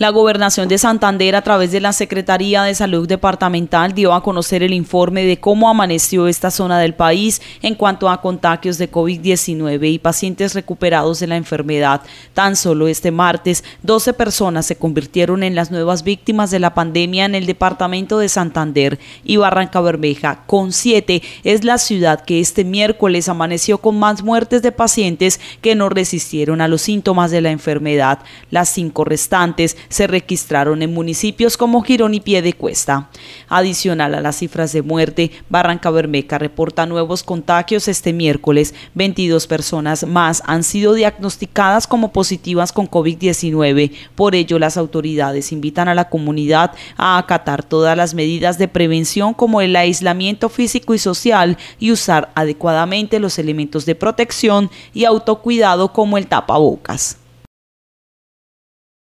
La gobernación de Santander a través de la Secretaría de Salud Departamental dio a conocer el informe de cómo amaneció esta zona del país en cuanto a contagios de COVID-19 y pacientes recuperados de la enfermedad. Tan solo este martes, 12 personas se convirtieron en las nuevas víctimas de la pandemia en el departamento de Santander y Barranca Bermeja, con 7 es la ciudad que este miércoles amaneció con más muertes de pacientes que no resistieron a los síntomas de la enfermedad. Las cinco restantes se registraron en municipios como Girón y Cuesta. Adicional a las cifras de muerte, Barranca Bermeca reporta nuevos contagios este miércoles. 22 personas más han sido diagnosticadas como positivas con COVID-19. Por ello, las autoridades invitan a la comunidad a acatar todas las medidas de prevención como el aislamiento físico y social y usar adecuadamente los elementos de protección y autocuidado como el tapabocas.